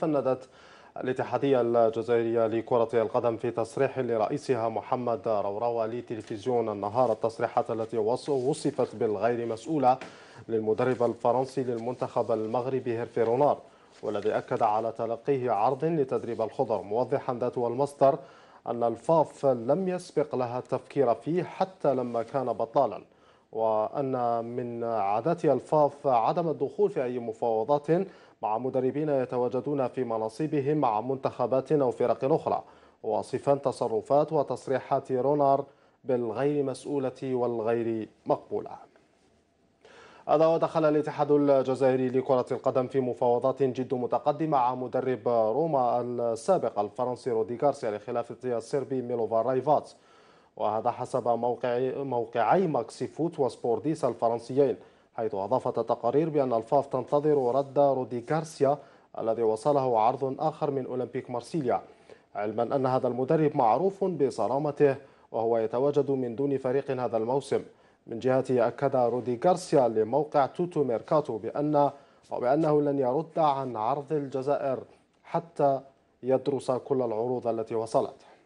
فندت الاتحادية الجزائرية لكرة القدم في تصريح لرئيسها محمد روروا لتلفزيون النهار التصريحات التي وصفت بالغير مسؤولة للمدرب الفرنسي للمنتخب المغربي هيرفي رونار والذي أكد على تلقيه عرض لتدريب الخضر موضحا ذات المصدر أن الفاف لم يسبق لها التفكير فيه حتى لما كان بطالا وأن من عادات الفاظ عدم الدخول في أي مفاوضات مع مدربين يتواجدون في مناصبهم مع منتخبات أو فرق أخرى واصفا تصرفات وتصريحات رونر بالغير مسؤولة والغير مقبولة هذا ودخل الاتحاد الجزائري لكرة القدم في مفاوضات جد متقدمة مع مدرب روما السابق الفرنسي رودي غارسيا لخلافة السربي ميلوفا رايفات وهذا حسب موقع موقعي ماكسي فوت وسبورديس الفرنسيين حيث أضافت التقارير بأن الفاف تنتظر رد رودي غارسيا الذي وصله عرض آخر من أولمبيك مارسيليا علما أن هذا المدرب معروف بصرامته وهو يتواجد من دون فريق هذا الموسم من جهته أكد رودي غارسيا لموقع توتو ميركاتو بأن وبأنه لن يرد عن عرض الجزائر حتى يدرس كل العروض التي وصلت